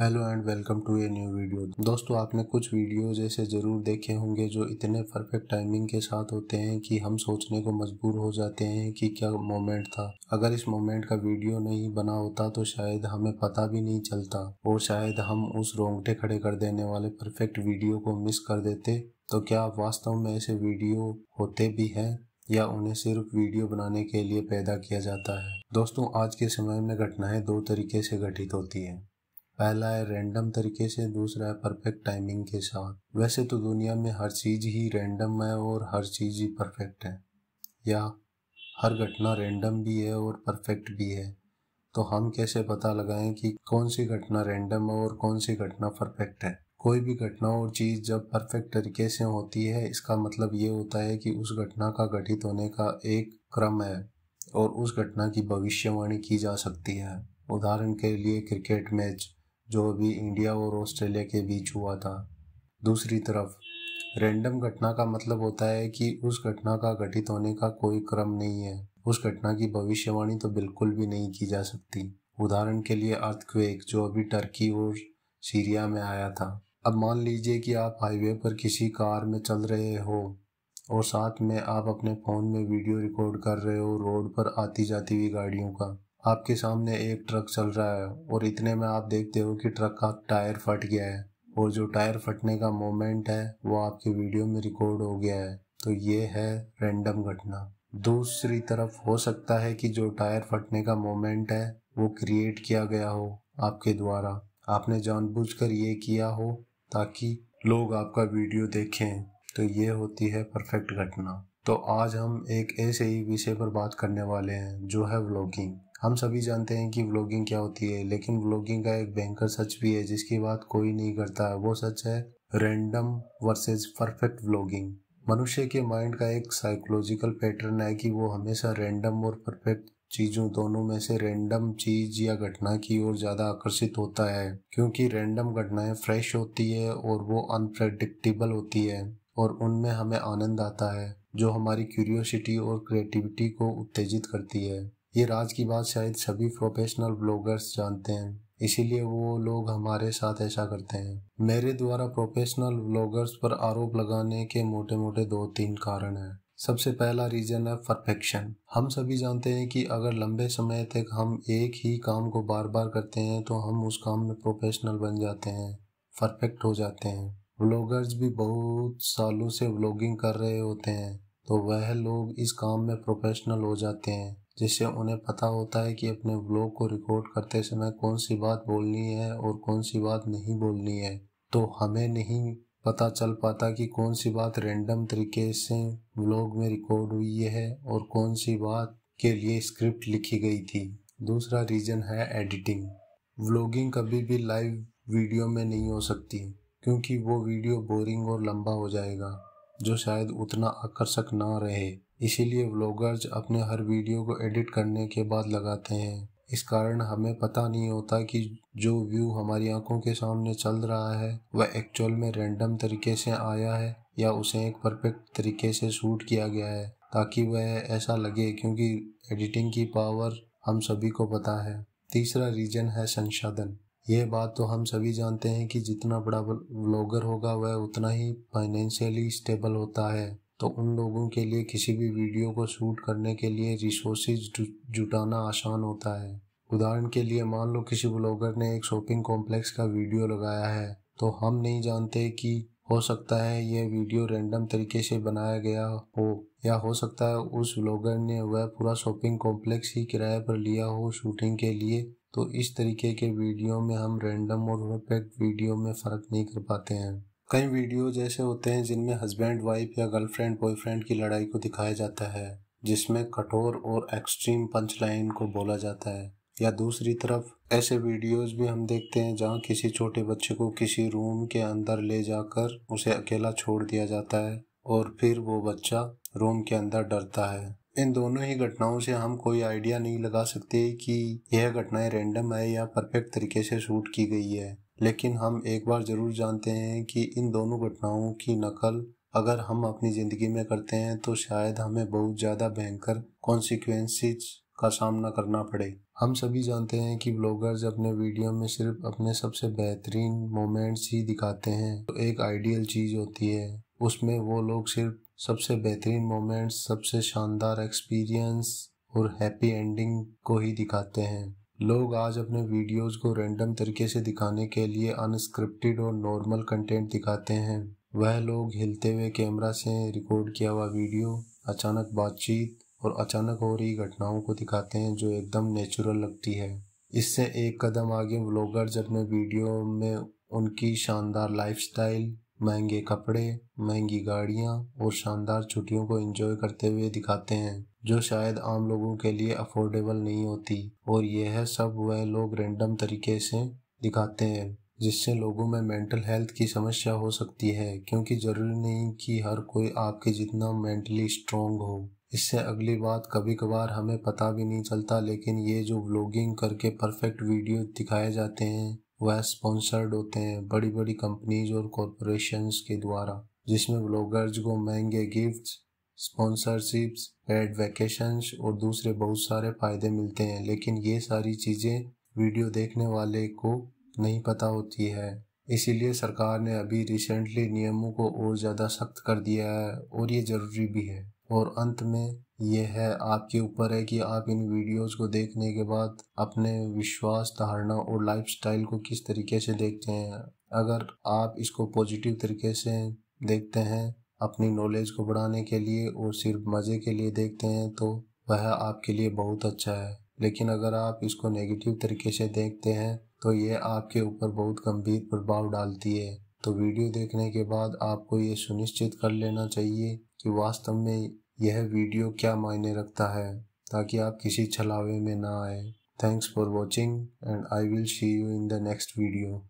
hello and welcome to a new video दोस्तों आपने कुछ वीडियोज ऐसे ज़रूर देखे होंगे जो इतने परफेक्ट टाइमिंग के साथ होते हैं कि हम सोचने को मजबूर हो जाते हैं कि क्या मोमेंट था अगर इस मोमेंट का वीडियो नहीं बना होता तो शायद हमें पता भी नहीं चलता और शायद हम उस रोंगटे खड़े कर देने वाले परफेक्ट वीडियो को मिस कर देते तो क्या वास्तव में ऐसे वीडियो होते भी हैं या उन्हें सिर्फ वीडियो बनाने के लिए पैदा किया जाता है दोस्तों आज के समय में घटनाएं दो तरीके से घटित होती हैं पहला है रैंडम तरीके से दूसरा है परफेक्ट टाइमिंग के साथ वैसे तो दुनिया में हर चीज़ ही रैंडम है और हर चीज़ ही परफेक्ट है या हर घटना रैंडम भी है और परफेक्ट भी है तो हम कैसे पता लगाएं कि कौन सी घटना रैंडम है और कौन सी घटना परफेक्ट है कोई भी घटना और चीज़ जब परफेक्ट तरीके से होती है इसका मतलब ये होता है कि उस घटना का घटित होने का एक क्रम है और उस घटना की भविष्यवाणी की जा सकती है उदाहरण के लिए क्रिकेट मैच जो अभी इंडिया और ऑस्ट्रेलिया के बीच हुआ था दूसरी तरफ रैंडम घटना का मतलब होता है कि उस घटना का घटित होने का कोई क्रम नहीं है उस घटना की भविष्यवाणी तो बिल्कुल भी नहीं की जा सकती उदाहरण के लिए अर्थक्वेक जो अभी टर्की और सीरिया में आया था अब मान लीजिए कि आप हाईवे पर किसी कार में चल रहे हो और साथ में आप अपने फ़ोन में वीडियो रिकॉर्ड कर रहे हो रोड पर आती जाती हुई गाड़ियों का आपके सामने एक ट्रक चल रहा है और इतने में आप देखते हो कि ट्रक का टायर फट गया है और जो टायर फटने का मोमेंट है वो आपके वीडियो में रिकॉर्ड हो गया है तो ये है रैंडम घटना दूसरी तरफ हो सकता है कि जो टायर फटने का मोमेंट है वो क्रिएट किया गया हो आपके द्वारा आपने जानबूझकर ये किया हो ताकि लोग आपका वीडियो देखें तो ये होती है परफेक्ट घटना तो आज हम एक ऐसे ही विषय पर बात करने वाले हैं जो है व्लॉगिंग हम सभी जानते हैं कि व्लॉगिंग क्या होती है लेकिन व्लॉगिंग का एक भयंकर सच भी है जिसकी बात कोई नहीं करता है वो सच है रैंडम वर्सेस परफेक्ट व्लॉगिंग मनुष्य के माइंड का एक साइकोलॉजिकल पैटर्न है कि वो हमेशा रैंडम और परफेक्ट चीजों दोनों में से रैंडम चीज या घटना की ओर ज्यादा आकर्षित होता है क्योंकि रैंडम घटनाएं फ्रेश होती है और वो अनप्रेडिक्टेबल होती है और उनमें हमें आनंद आता है जो हमारी क्यूरियोसिटी और क्रिएटिविटी को उत्तेजित करती है ये राज की बात शायद सभी प्रोफेशनल ब्लॉगर्स जानते हैं इसीलिए वो लोग हमारे साथ ऐसा करते हैं मेरे द्वारा प्रोफेशनल ब्लॉगर्स पर आरोप लगाने के मोटे मोटे दो तीन कारण हैं सबसे पहला रीजन है परफेक्शन हम सभी जानते हैं कि अगर लंबे समय तक हम एक ही काम को बार बार करते हैं तो हम उस काम में प्रोफेशनल बन जाते हैं परफेक्ट हो जाते हैं ब्लॉगर्स भी बहुत सालों से ब्लॉगिंग कर रहे होते हैं तो वह लोग इस काम में प्रोफेशनल हो जाते हैं जिससे उन्हें पता होता है कि अपने ब्लॉग को रिकॉर्ड करते समय कौन सी बात बोलनी है और कौन सी बात नहीं बोलनी है तो हमें नहीं पता चल पाता कि कौन सी बात रेंडम तरीके से ब्लॉग में रिकॉर्ड हुई है और कौन सी बात के लिए स्क्रिप्ट लिखी गई थी दूसरा रीज़न है एडिटिंग व्लॉगिंग कभी भी लाइव वीडियो में नहीं हो सकती क्योंकि वो वीडियो बोरिंग और लंबा हो जाएगा जो शायद उतना आकर्षक ना रहे इसीलिए व्लॉगर्स अपने हर वीडियो को एडिट करने के बाद लगाते हैं इस कारण हमें पता नहीं होता कि जो व्यू हमारी आंखों के सामने चल रहा है वह एक्चुअल में रैंडम तरीके से आया है या उसे एक परफेक्ट तरीके से शूट किया गया है ताकि वह ऐसा लगे क्योंकि एडिटिंग की पावर हम सभी को पता है तीसरा रीजन है संसाधन यह बात तो हम सभी जानते हैं कि जितना बड़ा व्लॉगर होगा वह उतना ही फाइनेंशियली स्टेबल होता है तो उन लोगों के लिए किसी भी वीडियो को शूट करने के लिए रिसोर्सेज जुटाना आसान होता है उदाहरण के लिए मान लो किसी ब्लॉगर ने एक शॉपिंग कॉम्प्लेक्स का वीडियो लगाया है तो हम नहीं जानते कि हो सकता है यह वीडियो रैंडम तरीके से बनाया गया हो या हो सकता है उस ब्लॉगर ने वह पूरा शॉपिंग कॉम्प्लेक्स ही किराए पर लिया हो शूटिंग के लिए तो इस तरीके के वीडियो में हम रैंडम और परफेक्ट वीडियो में फ़र्क नहीं कर पाते हैं कई वीडियोज ऐसे होते हैं जिनमें हस्बैंड वाइफ या गर्लफ्रेंड बॉयफ्रेंड की लड़ाई को दिखाया जाता है जिसमें कठोर और एक्सट्रीम पंच लाइन को बोला जाता है या दूसरी तरफ ऐसे वीडियोस भी हम देखते हैं जहाँ किसी छोटे बच्चे को किसी रूम के अंदर ले जाकर उसे अकेला छोड़ दिया जाता है और फिर वो बच्चा रूम के अंदर डरता है इन दोनों ही घटनाओं से हम कोई आइडिया नहीं लगा सकते कि यह घटनाएं रैंडम है या परफेक्ट तरीके से शूट की गई है लेकिन हम एक बार ज़रूर जानते हैं कि इन दोनों घटनाओं की नकल अगर हम अपनी ज़िंदगी में करते हैं तो शायद हमें बहुत ज़्यादा भयंकर कॉन्सिक्वेंसेज का सामना करना पड़े हम सभी जानते हैं कि ब्लॉगर्स अपने वीडियो में सिर्फ अपने सबसे बेहतरीन मोमेंट्स ही दिखाते हैं तो एक आइडियल चीज़ होती है उसमें वो लोग सिर्फ सबसे बेहतरीन मोमेंट्स सबसे शानदार एक्सपीरियंस और हैप्पी एंडिंग को ही दिखाते हैं लोग आज अपने वीडियोस को रैंडम तरीके से दिखाने के लिए अनस्क्रिप्टेड और नॉर्मल कंटेंट दिखाते हैं वह लोग हिलते हुए कैमरा से रिकॉर्ड किया हुआ वीडियो अचानक बातचीत और अचानक हो रही घटनाओं को दिखाते हैं जो एकदम नेचुरल लगती है इससे एक कदम आगे व्लॉगर्स अपने वीडियो में उनकी शानदार लाइफस्टाइल महंगे कपड़े महंगी गाड़ियाँ और शानदार छुट्टियों को एंजॉय करते हुए दिखाते हैं जो शायद आम लोगों के लिए अफोर्डेबल नहीं होती और यह सब वह लोग रेंडम तरीके से दिखाते हैं जिससे लोगों में मेंटल हेल्थ की समस्या हो सकती है क्योंकि ज़रूरी नहीं कि हर कोई आपके जितना मेंटली स्ट्रोंग हो इससे अगली बात कभी कभार हमें पता भी नहीं चलता लेकिन ये जो व्लॉगिंग करके परफेक्ट वीडियो दिखाए जाते हैं वह स्पॉन्सर्ड होते हैं बड़ी बड़ी कंपनीज और कॉरपोरेशंस के द्वारा जिसमें ब्लॉगर्स को महंगे गिफ्ट्स स्पॉन्सरशिप्स पेड वैकेशंस और दूसरे बहुत सारे फायदे मिलते हैं लेकिन ये सारी चीज़ें वीडियो देखने वाले को नहीं पता होती है इसीलिए सरकार ने अभी रिसेंटली नियमों को और ज़्यादा सख्त कर दिया है और ये ज़रूरी भी है और अंत में ये है आपके ऊपर है कि आप इन वीडियोस को देखने के बाद अपने विश्वास धारणा और लाइफस्टाइल को किस तरीके से देखते हैं अगर आप इसको पॉजिटिव तरीके से देखते हैं अपनी नॉलेज को बढ़ाने के लिए और सिर्फ मज़े के लिए देखते हैं तो वह आपके लिए बहुत अच्छा है लेकिन अगर आप इसको नेगेटिव तरीके से देखते हैं तो ये आपके ऊपर बहुत गंभीर प्रभाव डालती है तो वीडियो देखने के बाद आपको ये सुनिश्चित कर लेना चाहिए कि वास्तव में यह वीडियो क्या मायने रखता है ताकि आप किसी छलावे में ना आए thanks for watching and I will see you in the next video